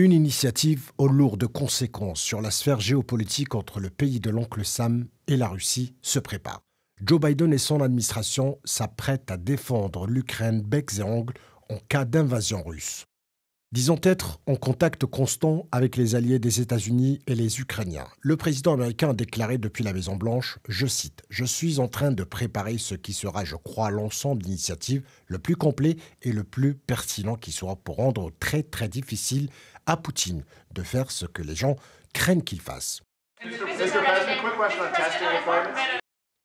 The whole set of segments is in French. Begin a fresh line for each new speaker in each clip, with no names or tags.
Une initiative aux lourdes conséquences sur la sphère géopolitique entre le pays de l'oncle Sam et la Russie se prépare. Joe Biden et son administration s'apprêtent à défendre l'Ukraine bec et ongles en cas d'invasion russe disons être en contact constant avec les alliés des États-Unis et les Ukrainiens. Le président américain a déclaré depuis la Maison-Blanche, je cite, Je suis en train de préparer ce qui sera, je crois, l'ensemble d'initiatives le plus complet et le plus pertinent qui sera pour rendre très très difficile à Poutine de faire ce que les gens craignent qu'il fasse.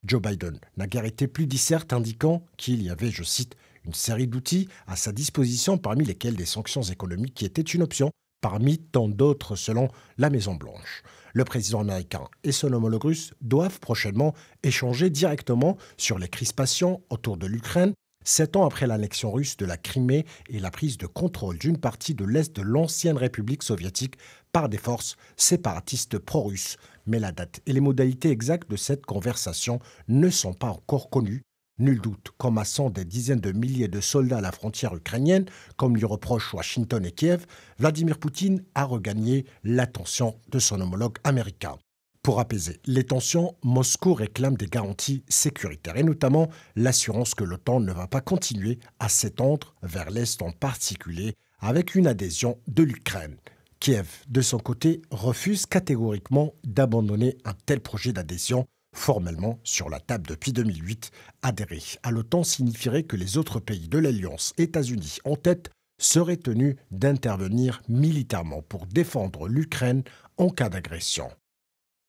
Joe Biden n'a guère été plus disserte indiquant qu'il y avait, je cite, une série d'outils à sa disposition, parmi lesquels des sanctions économiques qui étaient une option parmi tant d'autres selon la Maison-Blanche. Le président américain et son homologue russe doivent prochainement échanger directement sur les crispations autour de l'Ukraine, sept ans après l'annexion russe de la Crimée et la prise de contrôle d'une partie de l'Est de l'ancienne République soviétique par des forces séparatistes pro-russes. Mais la date et les modalités exactes de cette conversation ne sont pas encore connues, Nul doute qu'en massant des dizaines de milliers de soldats à la frontière ukrainienne, comme lui reprochent Washington et Kiev, Vladimir Poutine a regagné l'attention de son homologue américain. Pour apaiser les tensions, Moscou réclame des garanties sécuritaires et notamment l'assurance que l'OTAN ne va pas continuer à s'étendre vers l'Est en particulier avec une adhésion de l'Ukraine. Kiev, de son côté, refuse catégoriquement d'abandonner un tel projet d'adhésion formellement sur la table depuis 2008. Adhérer à l'OTAN signifierait que les autres pays de l'Alliance, États-Unis en tête, seraient tenus d'intervenir militairement pour défendre l'Ukraine en cas d'agression.